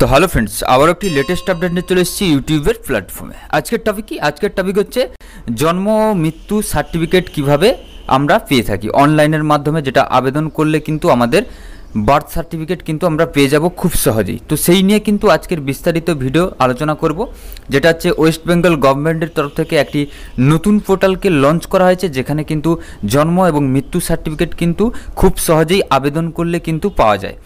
তো hello friends আবার একটি লেটেস্ট আপডেট নিয়ে চলে এসেছি ইউটিউবের প্ল্যাটফর্মে আজকের টপিক কি আজকের টপিক হচ্ছে জন্ম মৃত্যু সার্টিফিকেট কিভাবে আমরা পেয়ে থাকি অনলাইনের মাধ্যমে যেটা আবেদন করলে কিন্তু আমাদের বার্থ সার্টিফিকেট কিন্তু আমরা পেয়ে যাব খুব সহজেই তো সেই নিয়ে কিন্তু আজকের বিস্তারিত ভিডিও আলোচনা করব যেটা হচ্ছে ওয়েস্ট বেঙ্গল গভর্নমেন্টের তরফ থেকে একটি নতুন পোর্টালকে লঞ্চ করা হয়েছে যেখানে কিন্তু জন্ম এবং মৃত্যু সার্টিফিকেট কিন্তু খুব সহজেই আবেদন করলে কিন্তু পাওয়া যায়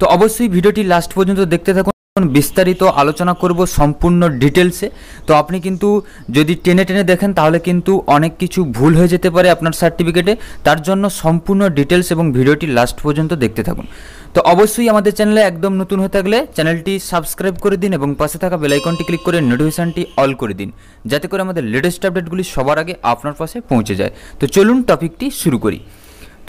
তো অবশ্যই ভিডিওটি লাস্ট পর্যন্ত দেখতে থাকুন বিস্তারিত আলোচনা করব সম্পূর্ণ ডিটেলসে তো আপনি কিন্তু যদি টেনে টেনে দেখেন তাহলে কিন্তু অনেক কিছু ভুল হয়ে যেতে পারে আপনার সার্টিফিকেটে তার জন্য সম্পূর্ণ ডিটেলস এবং ভিডিওটি লাস্ট পর্যন্ত দেখতে থাকুন তো অবশ্যই আমাদের চ্যানেলে একদম নতুন হয়ে থাকলে চ্যানেলটি সাবস্ক্রাইব করে দিন এবং পাশে থাকা বেলাইকনটি ক্লিক করে নোটিফিকেশানটি অল করে দিন যাতে করে আমাদের লেটেস্ট আপডেটগুলি সবার আগে আপনার পাশে পৌঁছে যায় তো চলুন টপিকটি শুরু করি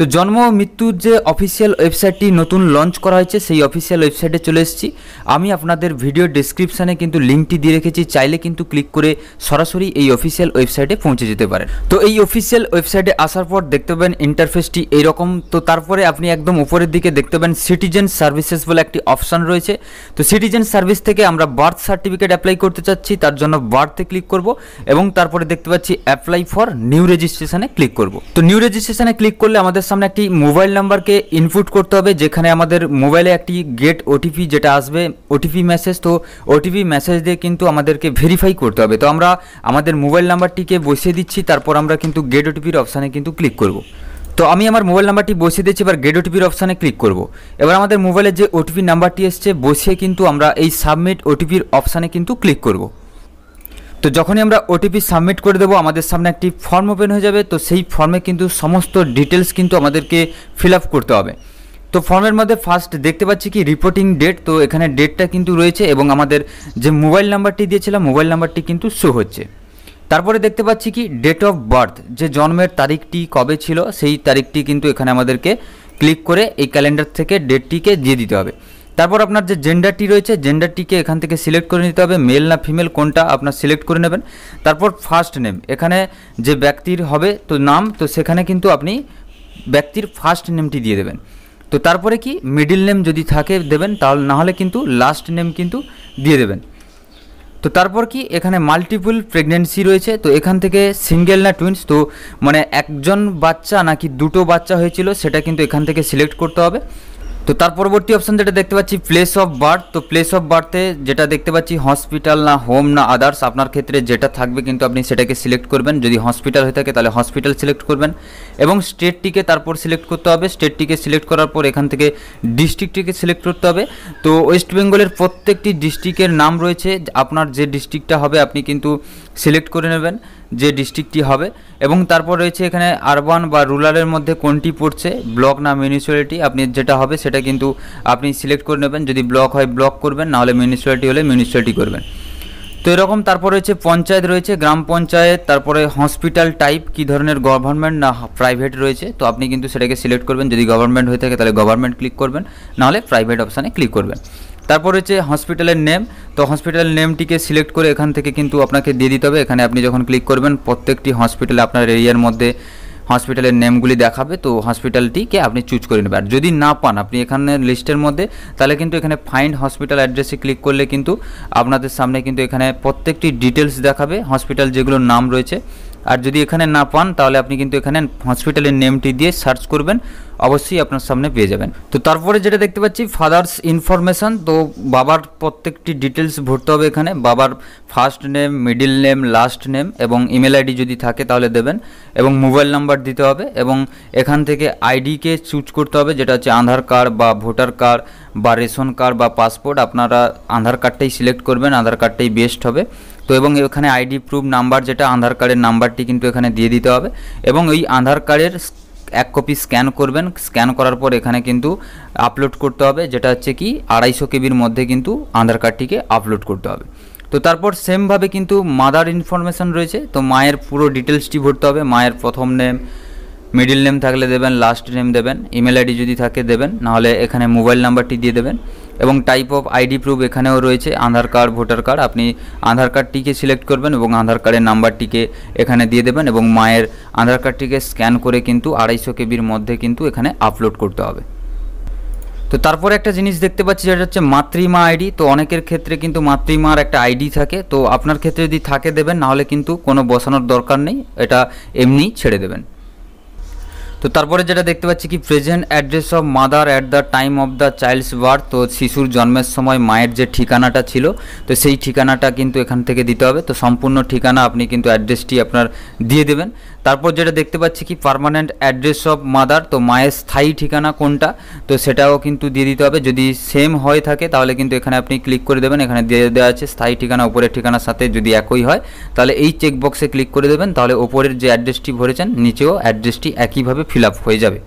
তো জন্ম ও মৃত্যুর যে অফিসিয়াল ওয়েবসাইটটি নতুন লঞ্চ করা হয়েছে সেই অফিসিয়াল ওয়েবসাইটে চলে এসেছি আমি আপনাদের ভিডিও ডিসক্রিপশানে কিন্তু লিঙ্কটি দিয়ে রেখেছি চাইলে কিন্তু ক্লিক করে সরাসরি এই অফিসিয়াল ওয়েবসাইটে পৌঁছে যেতে পারেন তো এই অফিসিয়াল ওয়েবসাইটে আসার পর দেখতে পাবেন ইন্টারফেসটি এইরকম তো তারপরে আপনি একদম উপরের দিকে দেখতে পাবেন সিটিজেন সার্ভিসেস বলে একটি অপশান রয়েছে তো সিটিজেন সার্ভিস থেকে আমরা বার্থ সার্টিফিকেট অ্যাপ্লাই করতে চাচ্ছি তার জন্য বার্থে ক্লিক করব এবং তারপরে দেখতে পাচ্ছি অ্যাপ্লাই ফর নিউ রেজিস্ট্রেশনে ক্লিক করব তো নিউ রেজিস্ট্রেশনে ক্লিক করলে আমাদের সামনে একটি মোবাইল নাম্বারকে ইনপুট করতে হবে যেখানে আমাদের মোবাইলে একটি গেট ওটিপি যেটা আসবে ওটিপি মেসেজ তো ওটিপি মেসেজ দিয়ে কিন্তু আমাদেরকে ভেরিফাই করতে হবে তো আমরা আমাদের মোবাইল নাম্বারটিকে বসিয়ে দিচ্ছি তারপর আমরা কিন্তু গেট ওটিপির অপশানে কিন্তু ক্লিক করব তো আমি আমার মোবাইল নাম্বারটি বসিয়ে দিচ্ছি এবার গেট ওটিপির অপশানে ক্লিক করব এবার আমাদের মোবাইলের যে ওটিপি নাম্বারটি এসছে বসিয়ে কিন্তু আমরা এই সাবমিট ওটিপির অপশানে কিন্তু ক্লিক করবো তো যখনই আমরা ওটিপি সাবমিট করে দেবো আমাদের সামনে একটি ফর্ম ওপেন হয়ে যাবে তো সেই ফর্মে কিন্তু সমস্ত ডিটেলস কিন্তু আমাদেরকে ফিল করতে হবে তো ফর্মের মধ্যে ফার্স্ট দেখতে পাচ্ছি কি রিপোর্টিং ডেট তো এখানে ডেটটা কিন্তু রয়েছে এবং আমাদের যে মোবাইল নাম্বারটি দিয়েছিলাম মোবাইল নাম্বারটি কিন্তু শো হচ্ছে তারপরে দেখতে পাচ্ছি কি ডেট অফ বার্থ যে জন্মের তারিখটি কবে ছিল সেই তারিখটি কিন্তু এখানে আমাদেরকে ক্লিক করে এই ক্যালেন্ডার থেকে ডেটটিকে দিয়ে দিতে হবে তারপর আপনার যে জেন্ডারটি রয়েছে জেন্ডারটিকে এখান থেকে সিলেক্ট করে নিতে হবে মেল না ফিমেল কোনটা আপনার সিলেক্ট করে নেবেন তারপর ফার্স্ট নেম এখানে যে ব্যক্তির হবে তো নাম তো সেখানে কিন্তু আপনি ব্যক্তির ফার্স্ট নেমটি দিয়ে দেবেন তো তারপরে কি মিডিল নেম যদি থাকে দেবেন তাহলে নাহলে কিন্তু লাস্ট নেম কিন্তু দিয়ে দেবেন তো তারপর কি এখানে মাল্টিপল প্রেগনেন্সি রয়েছে তো এখান থেকে সিঙ্গেল না টুইন্স তো মানে একজন বাচ্চা নাকি দুটো বাচ্চা হয়েছিল সেটা কিন্তু এখান থেকে সিলেক্ট করতে হবে তো তার পরবর্তী অপশান যেটা দেখতে পাচ্ছি প্লেস অফ বার্থ তো প্লেস অফ বার্থে যেটা দেখতে পাচ্ছি হসপিটাল না হোম না আদার্স আপনার ক্ষেত্রে যেটা থাকবে কিন্তু আপনি সেটাকে সিলেক্ট করবেন যদি হসপিটাল হয়ে থাকে তাহলে হসপিটাল সিলেক্ট করবেন এবং স্টেটটিকে তারপর সিলেক্ট করতে হবে স্টেটটিকে সিলেক্ট করার পর এখান থেকে ডিস্ট্রিক্টটিকে সিলেক্ট করতে হবে তো ওয়েস্ট বেঙ্গলের প্রত্যেকটি ডিস্ট্রিক্টের নাম রয়েছে আপনার যে ডিস্ট্রিক্টটা হবে আপনি কিন্তু সিলেক্ট করে নেবেন যে ডিস্ট্রিক্টটি হবে এবং তারপর রয়েছে এখানে আরবান বা রুরালের মধ্যে কোনটি পড়ছে ব্লক না মিউনিসিপ্যালিটি আপনি যেটা হবে সেটা কিন্তু আপনি সিলেক্ট করে নেবেন যদি ব্লক হয় ব্লক করবেন না হলে মিউনিসিপ্যালিটি হলে মিউনিসিপ্যালিটি করবেন তো এরকম তারপর রয়েছে পঞ্চায়েত রয়েছে গ্রাম পঞ্চায়েত তারপরে হসপিটাল টাইপ কি ধরনের গভর্নমেন্ট না প্রাইভেট রয়েছে তো আপনি কিন্তু সেটাকে সিলেক্ট করবেন যদি গভর্নমেন্ট হয়ে থাকে তাহলে গভর্নমেন্ট ক্লিক করবেন নাহলে প্রাইভেট অপশানে ক্লিক করবেন তারপর রয়েছে হসপিটালের নেম তো হসপিটাল নেমটিকে সিলেক্ট করে এখান থেকে কিন্তু আপনাকে দিয়ে দিতে হবে এখানে আপনি যখন ক্লিক করবেন প্রত্যেকটি হসপিটালে আপনার এরিয়ার মধ্যে হসপিটালের নেমগুলি দেখাবে তো হসপিটালটিকে আপনি চুজ করে নেবেন আর যদি না পান আপনি এখানে লিস্টের মধ্যে তাহলে কিন্তু এখানে ফাইন্ড হসপিটাল অ্যাড্রেসে ক্লিক করলে কিন্তু আপনাদের সামনে কিন্তু এখানে প্রত্যেকটি ডিটেলস দেখাবে হসপিটাল যেগুলোর নাম রয়েছে আর যদি এখানে না পান তাহলে আপনি কিন্তু এখানে হসপিটালের নেমটি দিয়ে সার্চ করবেন অবশ্যই আপনার সামনে পেয়ে যাবেন তো তারপরে যেটা দেখতে পাচ্ছি ফাদার্স ইনফরমেশান তো বাবার প্রত্যেকটি ডিটেলস ভরতে হবে এখানে বাবার first name middle name last name এবং ইমেল আইডি যদি থাকে তাহলে দেবেন এবং মোবাইল নাম্বার দিতে হবে এবং এখান থেকে আইডিকে চুজ করতে হবে যেটা হচ্ছে আধার কার্ড বা ভোটার কার্ড বা রেশন কার্ড বা পাসপোর্ট আপনারা আধার কার্ডটাই সিলেক্ট করবেন আধার কার্ডটাই বেস্ট হবে তো এবং এখানে আইডি প্রুফ নাম্বার যেটা আধার কার্ডের নাম্বারটি কিন্তু এখানে দিয়ে দিতে হবে এবং ওই আধার কার্ডের এক কপি স্ক্যান করবেন স্ক্যান করার পর এখানে কিন্তু আপলোড করতে হবে যেটা হচ্ছে কি আড়াইশো কেবির মধ্যে কিন্তু আধার কার্ডটিকে আপলোড করতে হবে তো তারপর সেমভাবে কিন্তু মাদার ইনফরমেশান রয়েছে তো মায়ের পুরো ডিটেলসটি ভরতে হবে মায়ের প্রথম নেম মিডিল নেম থাকলে দেবেন লাস্ট নেম দেবেন ইমেল আইডি যদি থাকে দেবেন নাহলে এখানে মোবাইল নাম্বারটি দিয়ে দেবেন এবং টাইপ অফ আইডি প্রুফ এখানেও রয়েছে আধার কার্ড ভোটার কার্ড আপনি আধার কার্ডটিকে সিলেক্ট করবেন এবং আধার কার্ডের নাম্বারটিকে এখানে দিয়ে দেবেন এবং মায়ের আধার কার্ডটিকে স্ক্যান করে কিন্তু আড়াইশো কেবির মধ্যে কিন্তু এখানে আপলোড করতে হবে তো তারপরে একটা জিনিস দেখতে পাচ্ছি যেটা হচ্ছে মাতৃমা আইডি তো অনেকের ক্ষেত্রে কিন্তু মাতৃমার একটা আইডি থাকে তো আপনার ক্ষেত্রে যদি থাকে দেবেন নাহলে কিন্তু কোনো বসানোর দরকার নেই এটা এমনি ছেড়ে দেবেন তো তারপরে যেটা দেখতে পাচ্ছি কি present address of mother at the time of the child's birth তো শিশুর জন্মের সময় মায়ের যে ঠিকানাটা ছিল তো সেই ঠিকানাটা কিন্তু এখান থেকে দিতে হবে তো সম্পূর্ণ ঠিকানা আপনি কিন্তু অ্যাড্রেসটি আপনার দিয়ে দেবেন তারপর যেটা দেখতে পাচ্ছি কি পারমানেন্ট অ্যাড্রেস অফ মাদার তো মায়ের স্থায়ী ঠিকানা কোনটা তো সেটাও কিন্তু দিয়ে দিতে হবে যদি সেম হয়ে থাকে তাহলে কিন্তু এখানে আপনি ক্লিক করে দেবেন এখানে দিয়ে দেওয়া আছে স্থায়ী ঠিকানা ওপরের ঠিকানার সাথে যদি একই হয় তাহলে এই চেকবক্সে ক্লিক করে দেবেন তাহলে ওপরের যে অ্যাড্রেসটি ভরেছেন নিচেও অ্যাড্রেসটি একইভাবে ফিল আপ হয়ে যাবে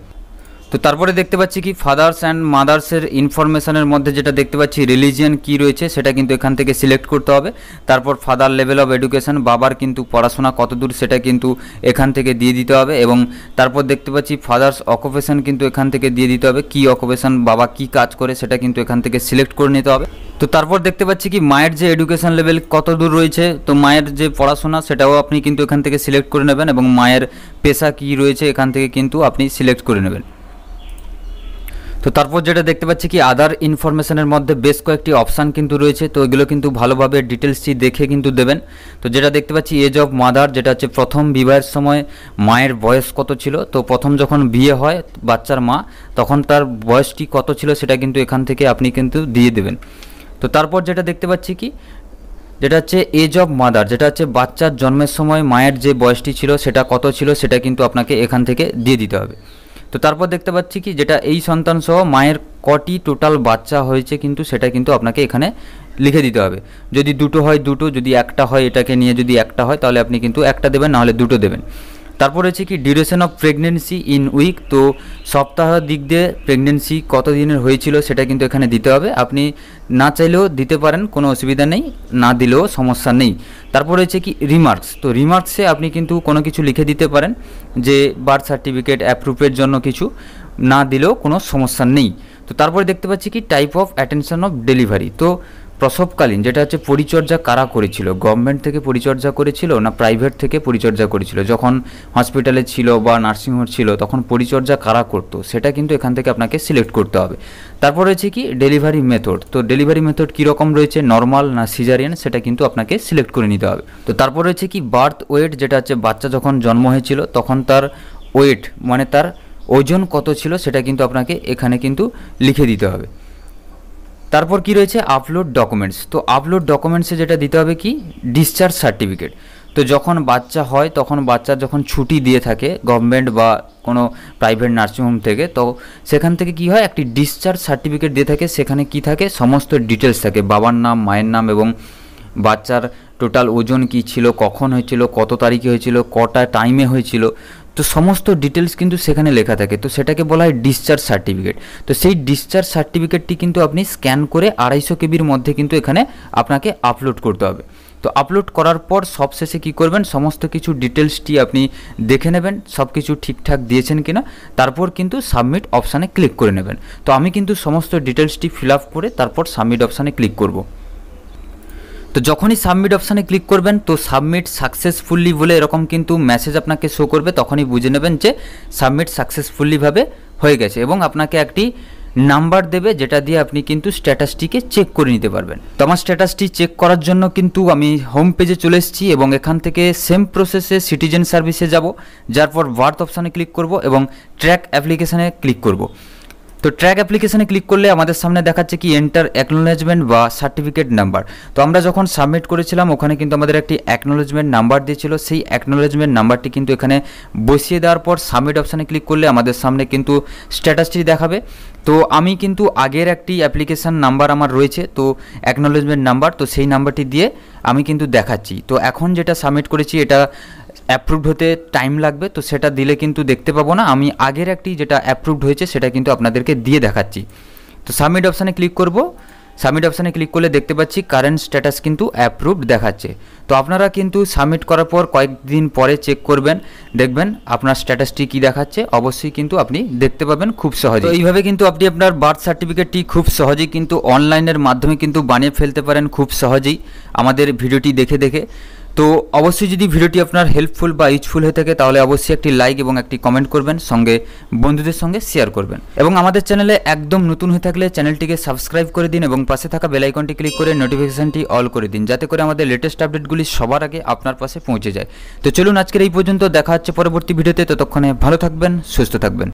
তো তারপরে দেখতে পাচ্ছি কি ফাদার্স অ্যান্ড মাদার্সের ইনফরমেশনের মধ্যে যেটা দেখতে পাচ্ছি রিলিজিয়ান কি রয়েছে সেটা কিন্তু এখান থেকে সিলেক্ট করতে হবে তারপর ফাদার লেভেল অফ এডুকেশন বাবার কিন্তু পড়াশোনা কতদূর সেটা কিন্তু এখান থেকে দিয়ে দিতে হবে এবং তারপর দেখতে পাচ্ছি ফাদার্স অকুপেশন কিন্তু এখান থেকে দিয়ে দিতে হবে কি অকুপেশন বাবা কি কাজ করে সেটা কিন্তু এখান থেকে সিলেক্ট করে নিতে হবে তো তারপর দেখতে পাচ্ছি কি মায়ের যে এডুকেশন লেভেল কত দূর রয়েছে তো মায়ের যে পড়াশোনা সেটাও আপনি কিন্তু এখান থেকে সিলেক্ট করে নেবেন এবং মায়ের পেশা কি রয়েছে এখান থেকে কিন্তু আপনি সিলেক্ট করে নেবেন তো তারপর যেটা দেখতে পাচ্ছি কি আদার ইনফরমেশনের মধ্যে বেশ কয়েকটি অপশান কিন্তু রয়েছে তো এগুলো কিন্তু ভালোভাবে ডিটেলসটি দেখে কিন্তু দেবেন তো যেটা দেখতে পাচ্ছি এজ অফ মাদার যেটা হচ্ছে প্রথম বিবাহের সময় মায়ের বয়স কত ছিল তো প্রথম যখন বিয়ে হয় বাচ্চার মা তখন তার বয়সটি কত ছিল সেটা কিন্তু এখান থেকে আপনি কিন্তু দিয়ে দেবেন তো তারপর যেটা দেখতে পাচ্ছি কি যেটা হচ্ছে এজ অফ মাদার যেটা হচ্ছে বাচ্চার জন্মের সময় মায়ের যে বয়সটি ছিল সেটা কত ছিল সেটা কিন্তু আপনাকে এখান থেকে দিয়ে দিতে হবে তো তারপর দেখতে পাচ্ছি কি যেটা এই সন্তান সহ মায়ের কটি টোটাল বাচ্চা হয়েছে কিন্তু সেটা কিন্তু আপনাকে এখানে লিখে দিতে হবে যদি দুটো হয় দুটো যদি একটা হয় এটাকে নিয়ে যদি একটা হয় তাহলে আপনি কিন্তু একটা দেবেন নাহলে দুটো দেবেন তারপর রয়েছে কি duration of pregnancy in week তো সপ্তাহ দিক দিয়ে প্রেগনেন্সি কত দিনের হয়েছিল সেটা কিন্তু এখানে দিতে হবে আপনি না চাইলেও দিতে পারেন কোনো অসুবিধা নেই না দিলেও সমস্যা নেই তারপর রয়েছে কি রিমার্কস তো রিমার্কসে আপনি কিন্তু কোনো কিছু লিখে দিতে পারেন যে বার্থ সার্টিফিকেট অ্যাপ্রুভের জন্য কিছু না দিলেও কোনো সমস্যা নেই তো তারপরে দেখতে পাচ্ছি কি type of attention of delivery তো প্রসবকালীন যেটা হচ্ছে পরিচর্যা কারা করেছিল গভর্নমেন্ট থেকে পরিচর্যা করেছিল না প্রাইভেট থেকে পরিচর্যা করেছিল যখন হসপিটালে ছিল বা নার্সিংহোম ছিল তখন পরিচর্যা কারা করতো সেটা কিন্তু এখান থেকে আপনাকে সিলেক্ট করতে হবে তারপর রয়েছে কি ডেলিভারি মেথড তো ডেলিভারি মেথড কীরকম রয়েছে নর্মাল না সিজারিয়ান সেটা কিন্তু আপনাকে সিলেক্ট করে নিতে হবে তো তারপর রয়েছে কি বার্থ ওয়েট যেটা হচ্ছে বাচ্চা যখন জন্ম হয়েছিল তখন তার ওয়েট মানে তার ওজন কত ছিল সেটা কিন্তু আপনাকে এখানে কিন্তু লিখে দিতে হবে তারপর কি রয়েছে আপলোড ডকুমেন্টস তো আপলোড ডকুমেন্টসে যেটা দিতে হবে কি ডিসচার্জ সার্টিফিকেট তো যখন বাচ্চা হয় তখন বাচ্চার যখন ছুটি দিয়ে থাকে গভর্নমেন্ট বা কোনো প্রাইভেট নার্সিংহোম থেকে তো সেখান থেকে কি হয় একটি ডিসচার্জ সার্টিফিকেট দিয়ে থাকে সেখানে কি থাকে সমস্ত ডিটেলস থাকে বাবার নাম মায়ের নাম এবং বাচ্চার টোটাল ওজন কি ছিল কখন হয়েছিল কত তারিখে হয়েছিল কটা টাইমে হয়েছিল তো সমস্ত ডিটেলস কিন্তু সেখানে লেখা থাকে তো সেটাকে বলা হয় ডিসচার্জ সার্টিফিকেট তো সেই ডিসচার্জ সার্টিফিকেটটি কিন্তু আপনি স্ক্যান করে আড়াইশো কেবির মধ্যে কিন্তু এখানে আপনাকে আপলোড করতে হবে তো আপলোড করার পর সবশেষে কি করবেন সমস্ত কিছু ডিটেলসটি আপনি দেখে নেবেন সব কিছু ঠিকঠাক দিয়েছেন কিনা তারপর কিন্তু সাবমিট অপশানে ক্লিক করে নেবেন তো আমি কিন্তু সমস্ত ডিটেলসটি ফিল আপ করে তারপর সাবমিট অপশানে ক্লিক করবো তো যখনই সাবমিট অপশানে ক্লিক করবেন তো সাবমিট সাকসেসফুল্লি বলে এরকম কিন্তু মেসেজ আপনাকে শো করবে তখনই বুঝে নেবেন যে সাবমিট সাকসেসফুল্লিভাবে হয়ে গেছে এবং আপনাকে একটি নাম্বার দেবে যেটা দিয়ে আপনি কিন্তু স্ট্যাটাসটিকে চেক করে নিতে পারবেন তো আমার স্ট্যাটাসটি চেক করার জন্য কিন্তু আমি হোম পেজে চলে এসেছি এবং এখান থেকে সেম প্রসেসে সিটিজেন সার্ভিসে যাব যার পর বার্থ অপশানে ক্লিক করব এবং ট্র্যাক অ্যাপ্লিকেশানে ক্লিক করবো তো ট্র্যাক অ্যাপ্লিকেশনে ক্লিক করলে আমাদের সামনে দেখাচ্ছে কি এন্টার অ্যাকনোলেজমেন্ট বা সার্টিফিকেট নাম্বার তো আমরা যখন সাবমিট করেছিলাম ওখানে কিন্তু আমাদের একটি অ্যাকনোলেজমেন্ট নাম্বার দিয়েছিল সেই অ্যাকনোলেজমেন্ট নাম্বারটি কিন্তু এখানে বসিয়ে দেওয়ার পর সাবমিট অপশানে ক্লিক করলে আমাদের সামনে কিন্তু স্ট্যাটাসটি দেখাবে তো আমি কিন্তু আগের একটি অ্যাপ্লিকেশান নাম্বার আমার রয়েছে তো অ্যাকনোলেজমেন্ট নাম্বার তো সেই নাম্বারটি দিয়ে আমি কিন্তু দেখাচ্ছি তো এখন যেটা সাবমিট করেছি এটা অ্যাপ্রুভড হতে টাইম লাগবে তো সেটা দিলে কিন্তু দেখতে পাবো না আমি আগের একটি যেটা অ্যাপ্রুভড হয়েছে সেটা কিন্তু আপনাদেরকে দিয়ে দেখাচ্ছি তো সাবমিট অপশানে ক্লিক করব সাবমিট অপশানে ক্লিক করলে দেখতে পাচ্ছি কারেন্ট স্ট্যাটাস কিন্তু অ্যাপ্রুভড দেখাচ্ছে তো আপনারা কিন্তু সাবমিট করার পর কয়েকদিন পরে চেক করবেন দেখবেন আপনার স্ট্যাটাসটি কি দেখাচ্ছে অবশ্যই কিন্তু আপনি দেখতে পাবেন খুব সহজে এইভাবে কিন্তু আপনি আপনার বার্থ সার্টিফিকেটটি খুব সহজেই কিন্তু অনলাইনের মাধ্যমে কিন্তু বানিয়ে ফেলতে পারেন খুব সহজেই আমাদের ভিডিওটি দেখে দেখে তো অবশ্যই যদি ভিডিওটি আপনার হেল্পফুল বা ইউজফুল হয়ে থাকে তাহলে অবশ্যই একটি লাইক এবং একটি কমেন্ট করবেন সঙ্গে বন্ধুদের সঙ্গে শেয়ার করবেন এবং আমাদের চ্যানেলে একদম নতুন হয়ে থাকলে চ্যানেলটিকে সাবস্ক্রাইব করে দিন এবং পাশে থাকা বেলাইকনটি ক্লিক করে নোটিফিকেশানটি অল করে দিন যাতে করে আমাদের লেটেস্ট আপডেটগুলি সবার আগে আপনার পাশে পৌঁছে যায় তো চলুন আজকের এই পর্যন্ত দেখা হচ্ছে পরবর্তী ভিডিওতে ততক্ষণে ভালো থাকবেন সুস্থ থাকবেন